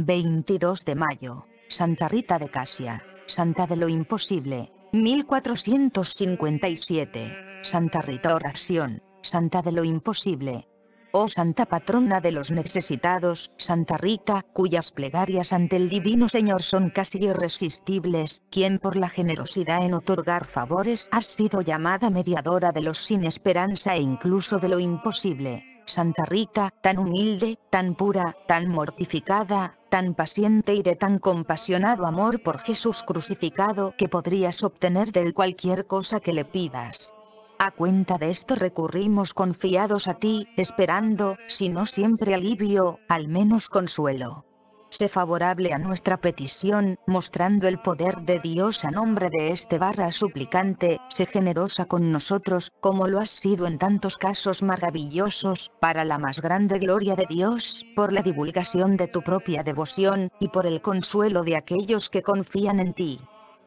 22 de mayo, Santa Rita de Casia, Santa de lo Imposible, 1457, Santa Rita Oración, Santa de lo Imposible. Oh Santa Patrona de los Necesitados, Santa Rita, cuyas plegarias ante el Divino Señor son casi irresistibles, quien por la generosidad en otorgar favores ha sido llamada mediadora de los sin esperanza e incluso de lo imposible. Santa Rita, tan humilde, tan pura, tan mortificada, tan paciente y de tan compasionado amor por Jesús crucificado que podrías obtener de él cualquier cosa que le pidas. A cuenta de esto recurrimos confiados a ti, esperando, si no siempre alivio, al menos consuelo sé favorable a nuestra petición, mostrando el poder de Dios a nombre de este barra suplicante, sé generosa con nosotros, como lo has sido en tantos casos maravillosos, para la más grande gloria de Dios, por la divulgación de tu propia devoción, y por el consuelo de aquellos que confían en ti.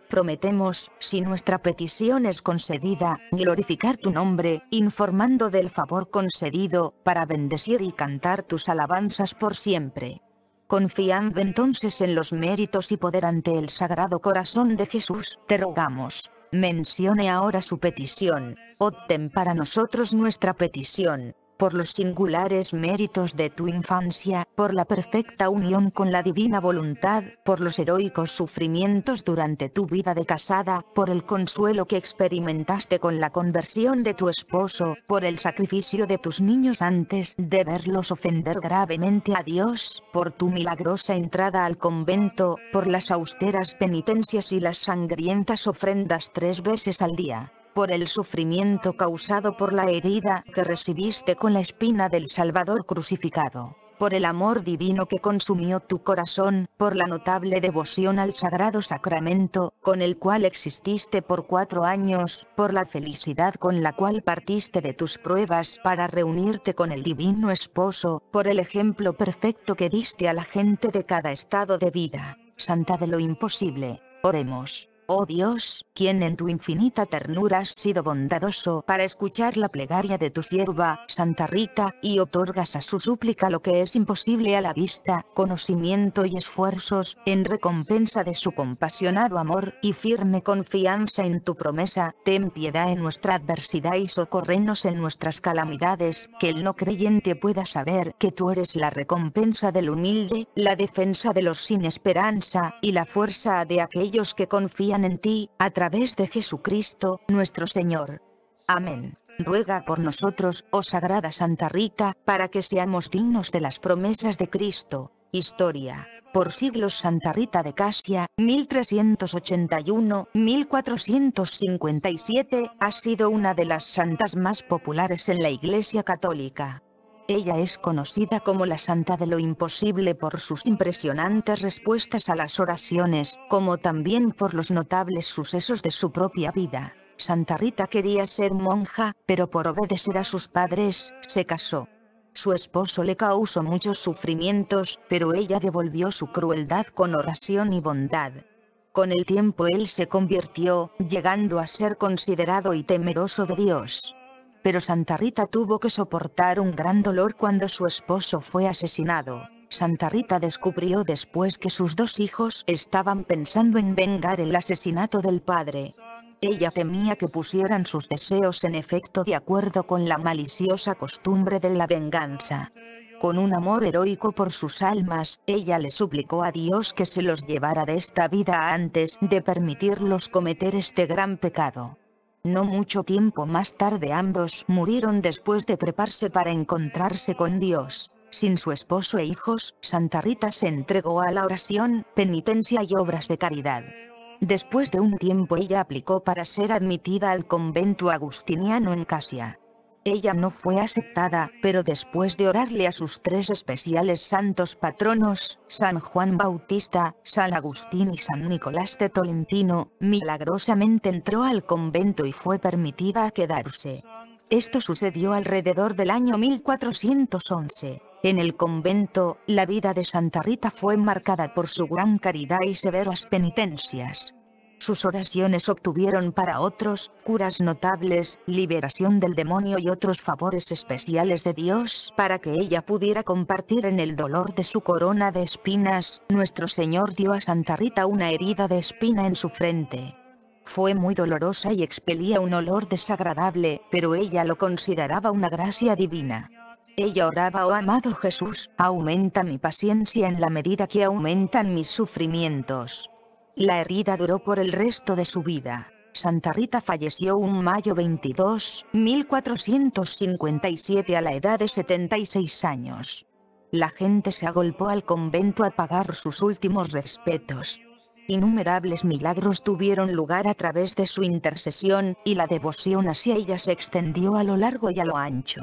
Prometemos, si nuestra petición es concedida, glorificar tu nombre, informando del favor concedido, para bendecir y cantar tus alabanzas por siempre. Confiando entonces en los méritos y poder ante el Sagrado Corazón de Jesús, te rogamos, mencione ahora su petición, obten para nosotros nuestra petición, por los singulares méritos de tu infancia, por la perfecta unión con la divina voluntad, por los heroicos sufrimientos durante tu vida de casada, por el consuelo que experimentaste con la conversión de tu esposo, por el sacrificio de tus niños antes de verlos ofender gravemente a Dios, por tu milagrosa entrada al convento, por las austeras penitencias y las sangrientas ofrendas tres veces al día por el sufrimiento causado por la herida que recibiste con la espina del Salvador crucificado, por el amor divino que consumió tu corazón, por la notable devoción al Sagrado Sacramento, con el cual exististe por cuatro años, por la felicidad con la cual partiste de tus pruebas para reunirte con el Divino Esposo, por el ejemplo perfecto que diste a la gente de cada estado de vida. Santa de lo imposible, oremos. Oh Dios, quien en tu infinita ternura has sido bondadoso para escuchar la plegaria de tu sierva, Santa Rita, y otorgas a su súplica lo que es imposible a la vista, conocimiento y esfuerzos, en recompensa de su compasionado amor y firme confianza en tu promesa, ten piedad en nuestra adversidad y socorrenos en nuestras calamidades, que el no creyente pueda saber que tú eres la recompensa del humilde, la defensa de los sin esperanza, y la fuerza de aquellos que confían en ti, a través de Jesucristo, nuestro Señor. Amén. Ruega por nosotros, oh Sagrada Santa Rita, para que seamos dignos de las promesas de Cristo. Historia. Por siglos Santa Rita de Casia, 1381-1457, ha sido una de las santas más populares en la Iglesia Católica. Ella es conocida como la Santa de lo Imposible por sus impresionantes respuestas a las oraciones, como también por los notables sucesos de su propia vida. Santa Rita quería ser monja, pero por obedecer a sus padres, se casó. Su esposo le causó muchos sufrimientos, pero ella devolvió su crueldad con oración y bondad. Con el tiempo él se convirtió, llegando a ser considerado y temeroso de Dios pero Santa Rita tuvo que soportar un gran dolor cuando su esposo fue asesinado. Santa Rita descubrió después que sus dos hijos estaban pensando en vengar el asesinato del padre. Ella temía que pusieran sus deseos en efecto de acuerdo con la maliciosa costumbre de la venganza. Con un amor heroico por sus almas, ella le suplicó a Dios que se los llevara de esta vida antes de permitirlos cometer este gran pecado. No mucho tiempo más tarde ambos murieron después de prepararse para encontrarse con Dios. Sin su esposo e hijos, Santa Rita se entregó a la oración, penitencia y obras de caridad. Después de un tiempo ella aplicó para ser admitida al convento agustiniano en Casia. Ella no fue aceptada, pero después de orarle a sus tres especiales santos patronos, San Juan Bautista, San Agustín y San Nicolás de Tolentino, milagrosamente entró al convento y fue permitida quedarse. Esto sucedió alrededor del año 1411. En el convento, la vida de Santa Rita fue marcada por su gran caridad y severas penitencias. Sus oraciones obtuvieron para otros, curas notables, liberación del demonio y otros favores especiales de Dios para que ella pudiera compartir en el dolor de su corona de espinas, nuestro Señor dio a Santa Rita una herida de espina en su frente. Fue muy dolorosa y expelía un olor desagradable, pero ella lo consideraba una gracia divina. Ella oraba, oh amado Jesús, aumenta mi paciencia en la medida que aumentan mis sufrimientos. La herida duró por el resto de su vida. Santa Rita falleció un mayo 22, 1457 a la edad de 76 años. La gente se agolpó al convento a pagar sus últimos respetos. Innumerables milagros tuvieron lugar a través de su intercesión, y la devoción hacia ella se extendió a lo largo y a lo ancho.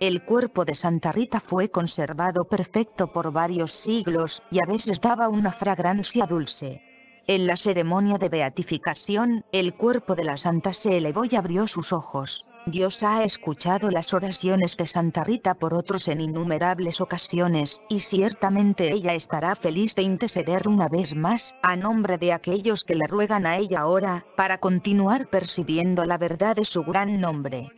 El cuerpo de Santa Rita fue conservado perfecto por varios siglos, y a veces daba una fragancia dulce, en la ceremonia de beatificación, el cuerpo de la santa se elevó y abrió sus ojos. Dios ha escuchado las oraciones de Santa Rita por otros en innumerables ocasiones, y ciertamente ella estará feliz de interceder una vez más, a nombre de aquellos que le ruegan a ella ahora, para continuar percibiendo la verdad de su gran nombre.